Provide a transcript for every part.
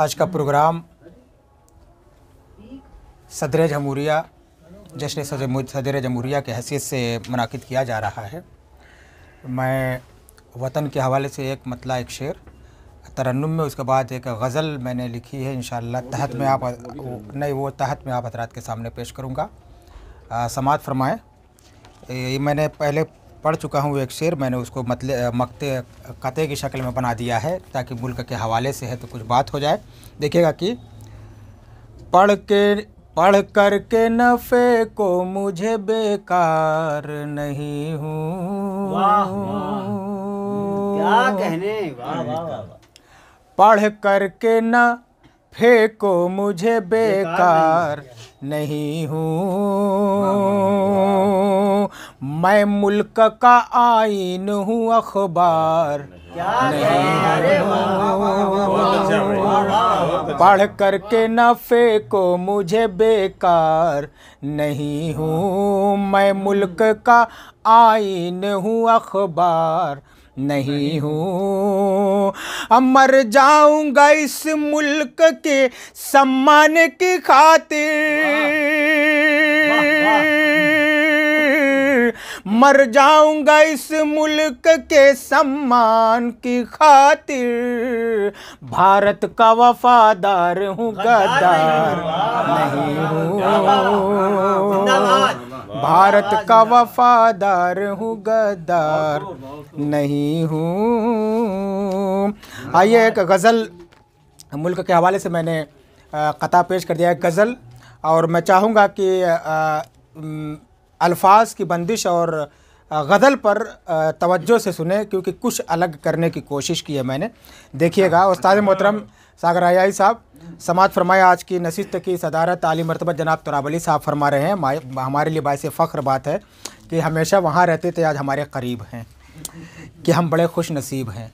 आज का प्रोग्राम सदर जमहूरिया जश्न सदर जमहूरिया के हैसियत से मनद किया जा रहा है मैं वतन के हवाले से एक मतला एक शेर तरन्नुम में उसके बाद एक गज़ल मैंने लिखी है इन तहत में आप नहीं वो तहत में आप हजरात के सामने पेश करूँगा समात फरमाएँ मैंने पहले पढ़ चुका हूँ एक शेर मैंने उसको मतले मकते कते की शक्ल में बना दिया है ताकि मुल्क के हवाले से है तो कुछ बात हो जाए देखिएगा कि पढ़ के पढ़ कर के नफ़े को मुझे बेकार नहीं हूँ क्या कहने पढ़ कर के न फेको मुझे बेकार नहीं हूँ मैं मुल्क का आइन हूँ अखबार पढ़ कर के नफ़े को मुझे बेकार नहीं हूँ मैं मुल्क का आइन हूँ अखबार नहीं हूँ मर जाऊंगा इस मुल्क के सम्मान की खातिर मर जाऊंगा इस मुल्क के सम्मान की खातिर भारत का वफादार हूँ गद्दार नहीं हूँ भारत का वफादार हूँ गद्दार नहीं हूँ आइए एक गज़ल मुल्क के हवाले से मैंने कथा पेश कर दिया है गज़ल और मैं चाहूँगा कि अल्फाज की बंदिश और गज़ल पर तवज्जो से सुने क्योंकि कुछ अलग करने की कोशिश की है मैंने देखिएगा उस्ताद मोहतरम सागर आयाई साहब समाज फरमाया आज की नशिस्त की सदारत आली मरतबा जनाब तुराब अली साहब फरमा रहे हैं हमारे लिए बायस फ़ख्र बात है कि हमेशा वहाँ रहते थे आज हमारे करीब हैं कि हम बड़े खुश नसीब हैं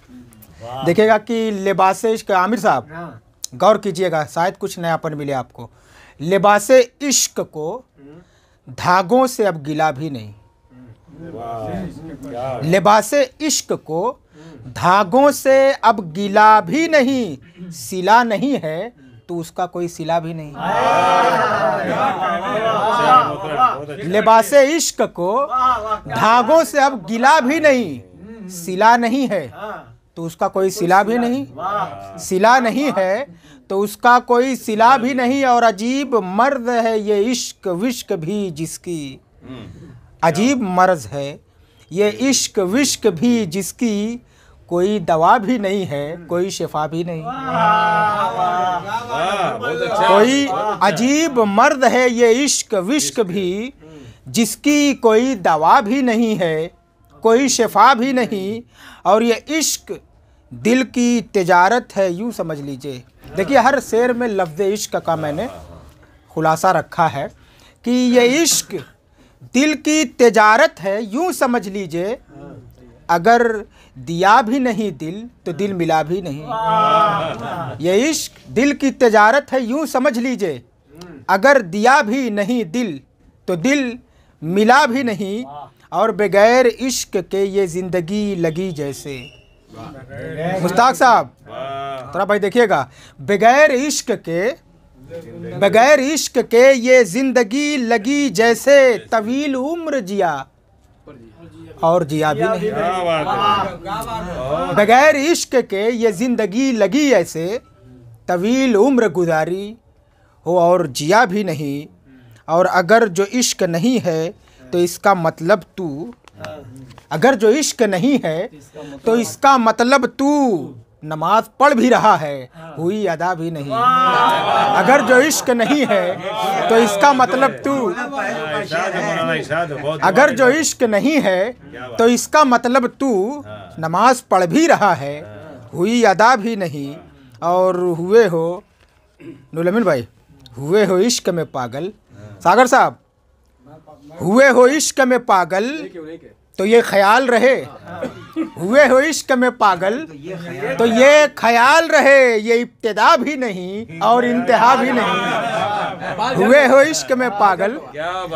देखिएगा कि लिबास इश्क आमिर साहब हाँ। गौर कीजिएगा शायद कुछ नयापन मिले आपको लिबास इश्क को धागों से अब गिला भी नहीं लिबास इश्क को धागों से अब गिला भी नहीं सिला नहीं है तो उसका कोई सिला भी नहीं लिबास इश्क को धागों से अब गिला भी नहीं सिला नहीं है तो उसका कोई सिला भी नहीं सिला नहीं है तो उसका कोई सिला भी नहीं और अजीब मर्द है ये इश्क विश्क भी जिसकी हम्म। अजीब मर्ज है ये इश्क विश्क भी जिसकी कोई दवा भी नहीं है कोई शिफा भी नहीं कोई अजीब मर्द है ये इश्क विश्क भी जिसकी कोई दवा भी नहीं है कोई शिफा भी नहीं और ये इश्क दिल की तजारत है यूँ समझ लीजिए देखिए हर शेर में लफ्ज इश्क का मैंने खुलासा रखा है कि ये इश्क दिल की तजारत है यूँ समझ लीजिए अगर दिया भी नहीं दिल तो दिल मिला भी नहीं ये इश्क दिल की तजारत है यूँ समझ लीजिए अगर दिया भी नहीं दिल तो दिल मिला भी नहीं और बगैर इश्क के ये ज़िंदगी लगी जैसे मुश्ताक साहब खतरा भाई देखिएगा बगैर इश्क के बगैर इश्क के ये जिंदगी लगी जैसे तवील उम्र जिया और जिया भी नहीं बगैर इश्क के ये जिंदगी लगी ऐसे तवील उम्र गुजारी हो और जिया भी नहीं और अगर जो इश्क नहीं है तो इसका मतलब तू अगर जो इश्क नहीं है तो इसका मतलब तू नमाज पढ़ भी रहा है हाँ। हुई अदा भी नहीं अगर जो इश्क नहीं है तो इसका मतलब तू अगर जो इश्क नहीं है तो इसका मतलब तू हाँ। नमाज पढ़ भी रहा है हाँ। हुई अदा भी नहीं और हुए हो नुलमिन भाई हुए हो इश्क में पागल सागर साहब हुए हो इश्क में पागल तो ये ख्याल रहे हुए हो इश्क में पागल तो ये ख्याल रहे ये इब्तदा भी नहीं और इंतहा भी नहीं हुए हो इश्क में पागल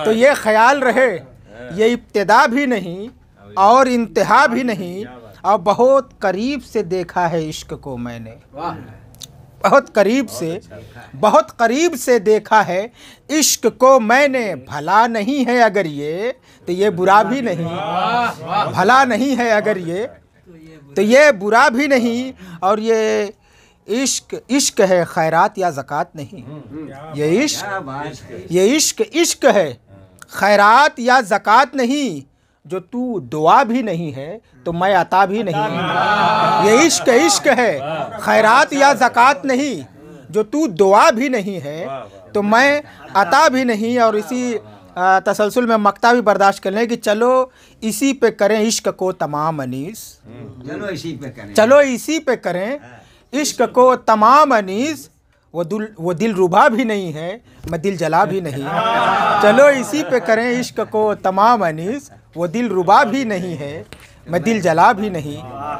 तो ये ख्याल रहे ये इब्तदा भी नहीं और इंतहा भी नहीं और बहुत करीब से देखा है इश्क को मैंने बहुत करीब से बहुत करीब से देखा है इश्क को मैंने भला नहीं है अगर ये तो ये बुरा भी नहीं भला नहीं है अगर ये तो ये बुरा भी नहीं और ये इश्क इश्क है खैरात या ज़क़़त नहीं ये इश्क ये इश्क इश्क है खैरात या ज़क़़त नहीं जो तू दुआ भी नहीं है तो मैं अता भी नहीं ये इश्क इश्क है खैरात या ज़क़़त नहीं जो तू दुआ भी नहीं है तो मैं अता भी नहीं और इसी तसलसल में मकता भी बर्दाश्त कर लें कि चलो इसी पे करें इश्क को तमाम अनीस चलो इसी पे करें चलो इसी पे करें इश्क को तमाम अनीस वो दिल वो दिल रुबा भी नहीं है मैं दिल जला भी नहीं चलो इसी पे करें इश्क को तमाम अनीस वो दिल रुबा भी नहीं है मैं दिल जला भी नहीं